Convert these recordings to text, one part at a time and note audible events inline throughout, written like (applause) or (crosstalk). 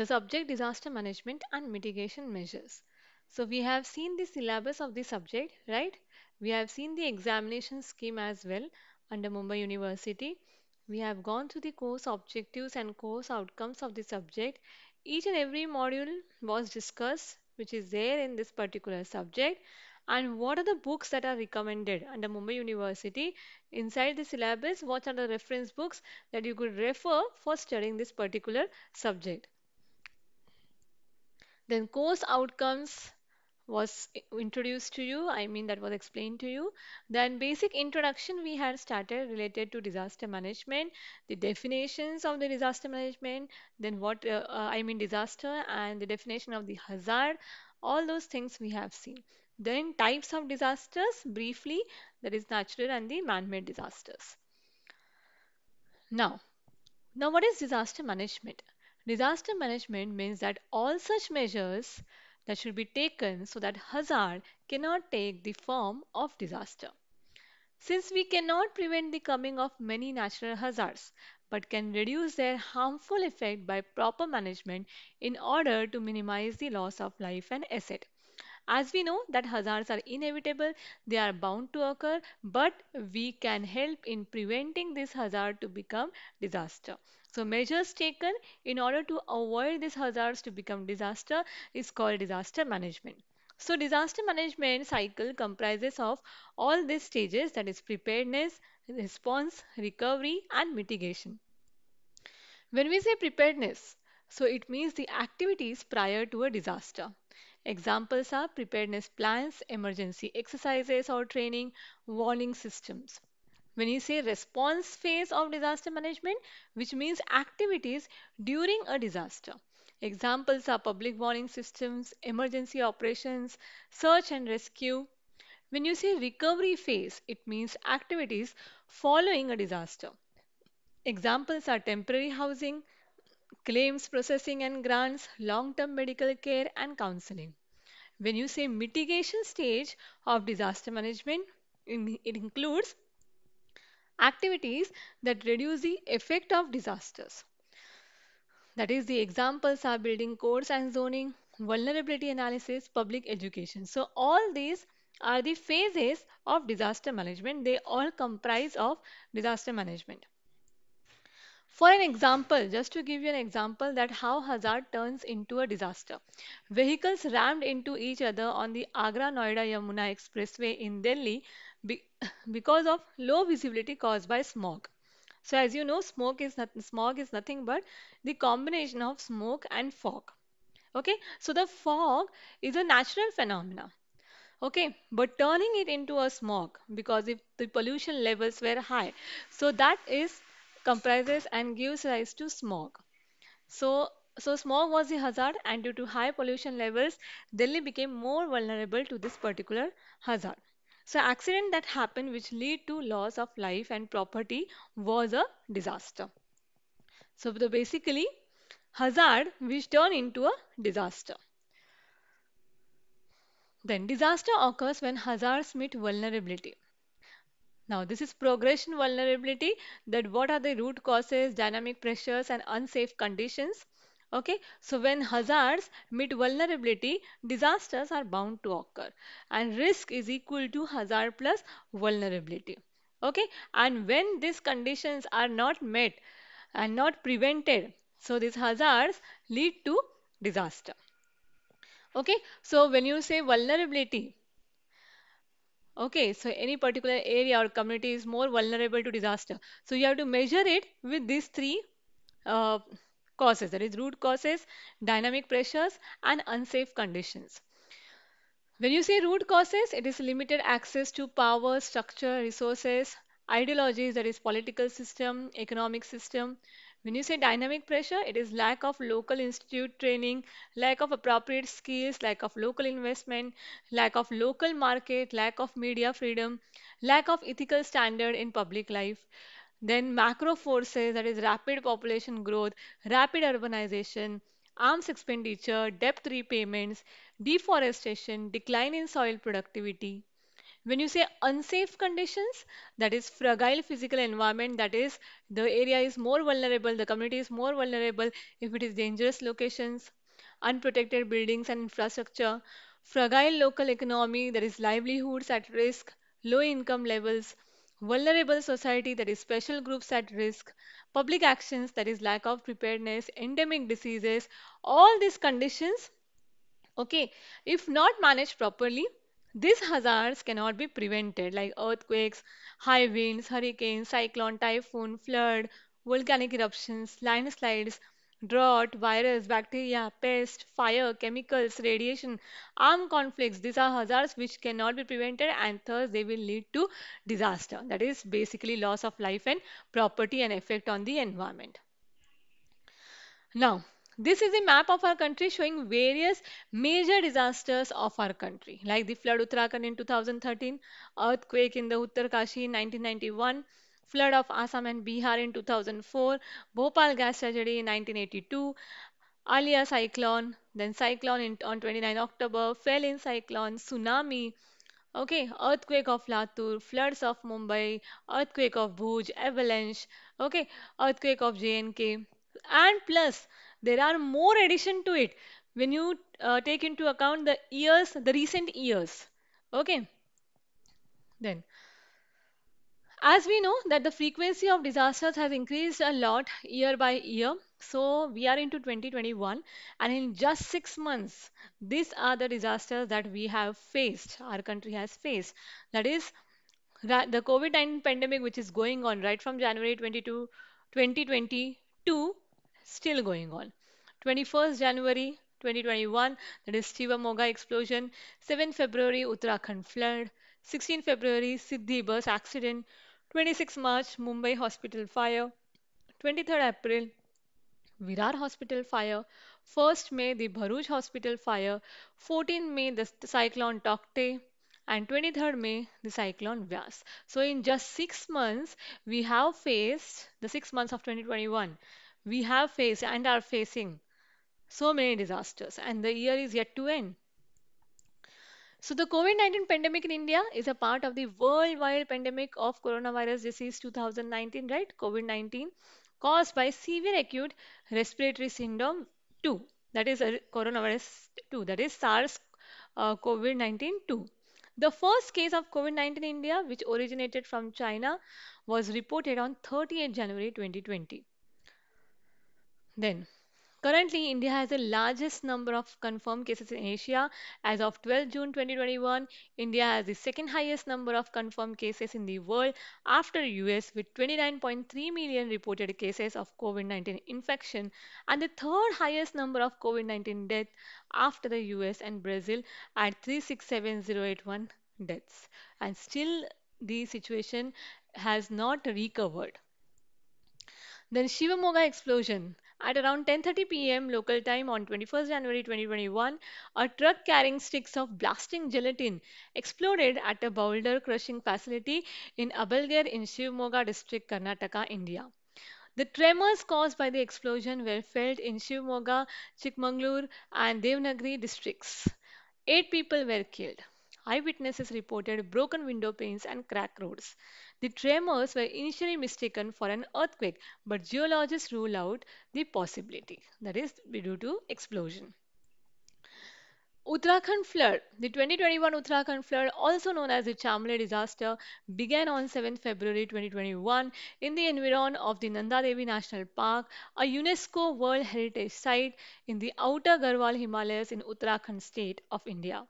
the subject disaster management and mitigation measures. So we have seen the syllabus of the subject, right? We have seen the examination scheme as well under Mumbai University. We have gone through the course objectives and course outcomes of the subject. Each and every module was discussed which is there in this particular subject and what are the books that are recommended under Mumbai University inside the syllabus what are the reference books that you could refer for studying this particular subject then course outcomes was introduced to you i mean that was explained to you then basic introduction we had started related to disaster management the definitions of the disaster management then what uh, uh, i mean disaster and the definition of the hazard all those things we have seen then types of disasters briefly that is natural and the man-made disasters now now what is disaster management Disaster management means that all such measures that should be taken so that hazard cannot take the form of disaster. Since we cannot prevent the coming of many natural hazards, but can reduce their harmful effect by proper management in order to minimize the loss of life and asset. As we know that hazards are inevitable, they are bound to occur, but we can help in preventing this hazard to become disaster. So measures taken in order to avoid these hazards to become disaster is called disaster management. So disaster management cycle comprises of all these stages that is preparedness, response, recovery and mitigation. When we say preparedness, so it means the activities prior to a disaster. Examples are preparedness plans, emergency exercises or training, warning systems when you say response phase of disaster management which means activities during a disaster examples are public warning systems emergency operations search and rescue when you say recovery phase it means activities following a disaster examples are temporary housing claims processing and grants long term medical care and counseling when you say mitigation stage of disaster management it includes activities that reduce the effect of disasters. That is, the examples are building codes and zoning, vulnerability analysis, public education. So all these are the phases of disaster management. They all comprise of disaster management. For an example, just to give you an example that how hazard turns into a disaster. Vehicles rammed into each other on the Agra Noida Yamuna Expressway in Delhi be (laughs) because of low visibility caused by smog. So as you know, smoke is not, smog is nothing but the combination of smoke and fog. Okay, so the fog is a natural phenomena. Okay, but turning it into a smog because if the pollution levels were high, so that is comprises and gives rise to smog. So so smog was a hazard and due to high pollution levels, Delhi became more vulnerable to this particular hazard. So accident that happened which lead to loss of life and property was a disaster. So basically hazard which turn into a disaster. Then disaster occurs when hazards meet vulnerability. Now this is progression vulnerability that what are the root causes, dynamic pressures and unsafe conditions Okay, so when hazards meet vulnerability, disasters are bound to occur and risk is equal to hazard plus vulnerability. Okay, and when these conditions are not met and not prevented, so these hazards lead to disaster. Okay, so when you say vulnerability, okay so any particular area or community is more vulnerable to disaster so you have to measure it with these three uh, causes, that is root causes, dynamic pressures and unsafe conditions. When you say root causes, it is limited access to power, structure, resources, ideologies, that is political system, economic system. When you say dynamic pressure, it is lack of local institute training, lack of appropriate skills, lack of local investment, lack of local market, lack of media freedom, lack of ethical standard in public life, then macro forces, that is rapid population growth, rapid urbanization, arms expenditure, debt repayments, deforestation, decline in soil productivity. When you say unsafe conditions, that is fragile physical environment, that is the area is more vulnerable, the community is more vulnerable if it is dangerous locations, unprotected buildings and infrastructure, fragile local economy, that is livelihoods at risk, low income levels, vulnerable society that is special groups at risk public actions that is lack of preparedness endemic diseases all these conditions okay if not managed properly these hazards cannot be prevented like earthquakes high winds hurricanes cyclone typhoon flood volcanic eruptions landslides drought, virus, bacteria, pest, fire, chemicals, radiation, armed conflicts. These are hazards which cannot be prevented and thus they will lead to disaster. That is basically loss of life and property and effect on the environment. Now, this is a map of our country showing various major disasters of our country, like the flood Uttarakhand in 2013, earthquake in the Uttarakashi in 1991, flood of Assam and Bihar in 2004, Bhopal gas tragedy in 1982, Alia cyclone, then cyclone in, on 29 October, fell in cyclone, tsunami, okay, earthquake of Latur, floods of Mumbai, earthquake of Bhuj, avalanche, okay, earthquake of JNK, and plus there are more addition to it when you uh, take into account the years, the recent years, okay. Then as we know that the frequency of disasters has increased a lot year by year so we are into 2021 and in just six months these are the disasters that we have faced our country has faced that is the covid-19 pandemic which is going on right from january 22 2022 still going on 21st january 2021 that is Moga explosion 7 february uttarakhand flood 16 february siddhi bus accident 26 March Mumbai hospital fire, 23rd April Virar hospital fire, 1st May the Bharuch hospital fire, 14 May the cyclone Tokte. and 23rd May the cyclone Vyas. So in just 6 months we have faced the 6 months of 2021 we have faced and are facing so many disasters and the year is yet to end. So the COVID-19 pandemic in India is a part of the worldwide pandemic of coronavirus disease 2019, right? COVID-19 caused by severe acute respiratory syndrome 2, that is uh, coronavirus 2, that is SARS uh, is 19 2. The first case of COVID-19 in India, which originated from China, was reported on 30th January 2020. Then Currently, India has the largest number of confirmed cases in Asia. As of 12 June 2021, India has the second highest number of confirmed cases in the world after US with 29.3 million reported cases of COVID-19 infection and the third highest number of COVID-19 deaths after the US and Brazil at 367,081 deaths. And still the situation has not recovered. Then Shivamoga explosion. At around 10:30 p.m. local time on 21st January 2021, a truck carrying sticks of blasting gelatin exploded at a boulder crushing facility in Abalgir in Shivmoga district, Karnataka, India. The tremors caused by the explosion were felt in Shivmoga, Chikmagalur, and Devanagari districts. Eight people were killed. Eyewitnesses reported broken window panes and cracked roads. The tremors were initially mistaken for an earthquake, but geologists rule out the possibility that is due to explosion. Uttarakhand flood. The 2021 Uttarakhand flood, also known as the Chamle disaster, began on 7 February 2021 in the environs of the Nanda Devi National Park, a UNESCO World Heritage Site in the outer Garhwal Himalayas in Uttarakhand state of India.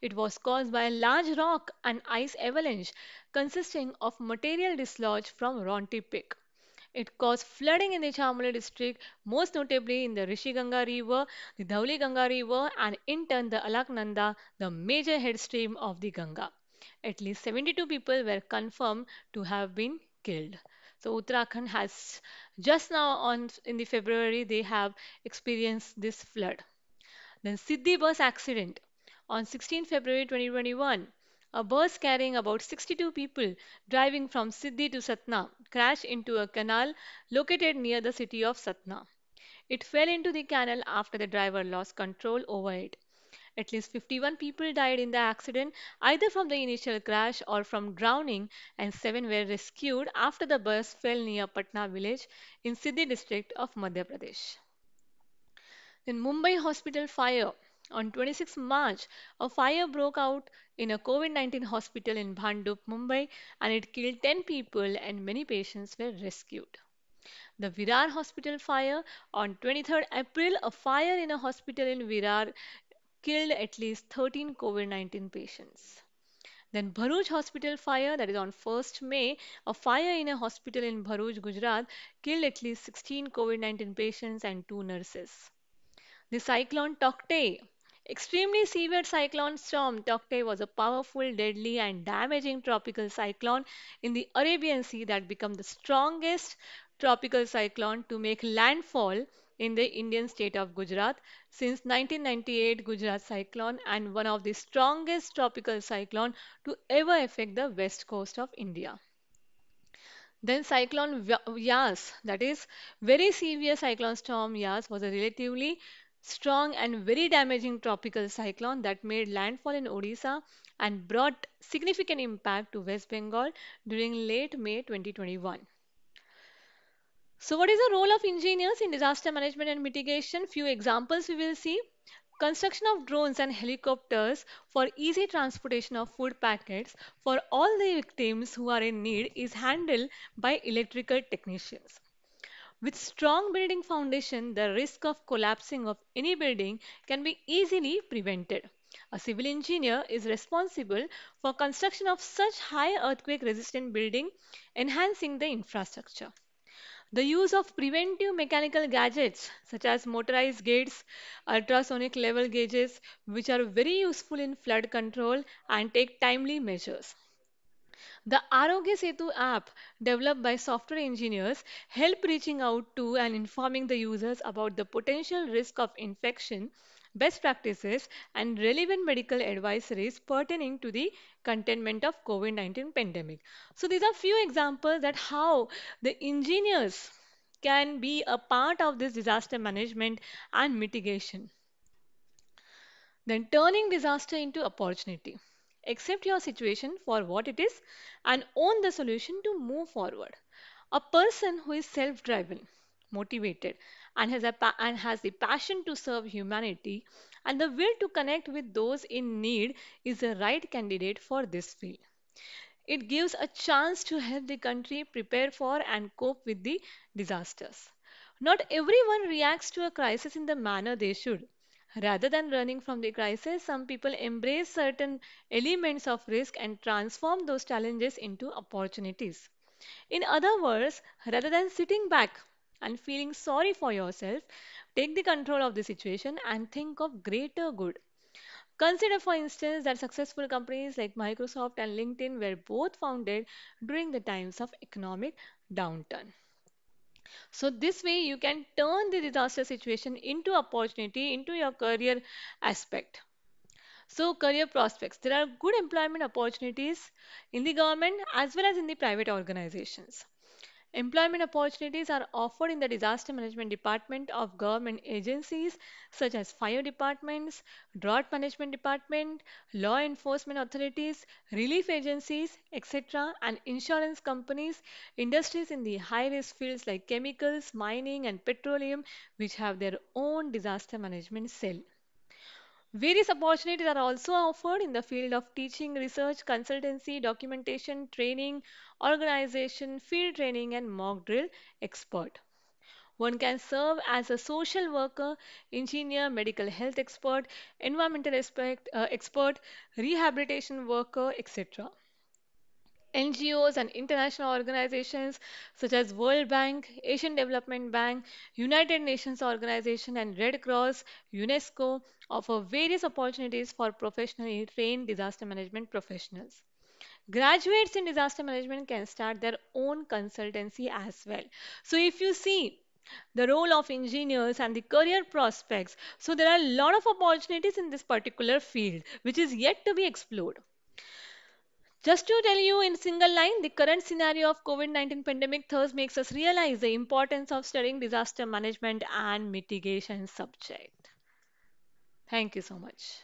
It was caused by a large rock and ice avalanche consisting of material dislodged from Ronti Peak. It caused flooding in the Chamoli district, most notably in the Rishiganga River, the Dhauli Ganga River, and in turn the Alaknanda, the major headstream of the Ganga. At least 72 people were confirmed to have been killed. So Uttarakhand has just now on in the February they have experienced this flood. Then Siddhi bus accident on 16 February 2021. A bus carrying about 62 people driving from Siddhi to Satna crashed into a canal located near the city of Satna. It fell into the canal after the driver lost control over it. At least 51 people died in the accident, either from the initial crash or from drowning, and 7 were rescued after the bus fell near Patna village in Siddhi district of Madhya Pradesh. In Mumbai hospital fire. On 26 March, a fire broke out in a COVID 19 hospital in Bhandup, Mumbai, and it killed 10 people and many patients were rescued. The Virar hospital fire on 23 April, a fire in a hospital in Virar killed at least 13 COVID 19 patients. Then Bharuch hospital fire that is on 1st May, a fire in a hospital in Bharuch, Gujarat killed at least 16 COVID-19 patients and two nurses. The cyclone Tokte Extremely severe cyclone storm Tokte was a powerful, deadly, and damaging tropical cyclone in the Arabian Sea that became the strongest tropical cyclone to make landfall in the Indian state of Gujarat since 1998 Gujarat cyclone and one of the strongest tropical cyclone to ever affect the west coast of India. Then cyclone Yas, that is very severe cyclone storm Yas was a relatively strong and very damaging tropical cyclone that made landfall in Odisha and brought significant impact to West Bengal during late May 2021. So what is the role of engineers in disaster management and mitigation? Few examples we will see. Construction of drones and helicopters for easy transportation of food packets for all the victims who are in need is handled by electrical technicians. With strong building foundation, the risk of collapsing of any building can be easily prevented. A civil engineer is responsible for construction of such high earthquake resistant building, enhancing the infrastructure. The use of preventive mechanical gadgets such as motorized gates, ultrasonic level gauges, which are very useful in flood control and take timely measures. The Arogya Setu app, developed by software engineers, help reaching out to and informing the users about the potential risk of infection, best practices, and relevant medical advisories pertaining to the containment of COVID-19 pandemic. So these are few examples that how the engineers can be a part of this disaster management and mitigation. Then turning disaster into opportunity accept your situation for what it is and own the solution to move forward a person who is self driven motivated and has a and has the passion to serve humanity and the will to connect with those in need is the right candidate for this field it gives a chance to help the country prepare for and cope with the disasters. Not everyone reacts to a crisis in the manner they should. Rather than running from the crisis, some people embrace certain elements of risk and transform those challenges into opportunities. In other words, rather than sitting back and feeling sorry for yourself, take the control of the situation and think of greater good. Consider, for instance, that successful companies like Microsoft and LinkedIn were both founded during the times of economic downturn so this way you can turn the disaster situation into opportunity into your career aspect so career prospects there are good employment opportunities in the government as well as in the private organizations Employment opportunities are offered in the disaster management department of government agencies such as fire departments, drought management department, law enforcement authorities, relief agencies, etc. and insurance companies, industries in the high-risk fields like chemicals, mining and petroleum which have their own disaster management cell. Various opportunities are also offered in the field of teaching, research, consultancy, documentation, training, organization, field training, and mock drill expert. One can serve as a social worker, engineer, medical health expert, environmental uh, expert, rehabilitation worker, etc. NGOs and international organizations such as World Bank, Asian Development Bank, United Nations Organization and Red Cross, UNESCO offer various opportunities for professionally trained disaster management professionals graduates in disaster management can start their own consultancy as well so if you see the role of engineers and the career prospects so there are a lot of opportunities in this particular field which is yet to be explored just to tell you in single line, the current scenario of COVID-19 pandemic thus makes us realize the importance of studying disaster management and mitigation subject. Thank you so much.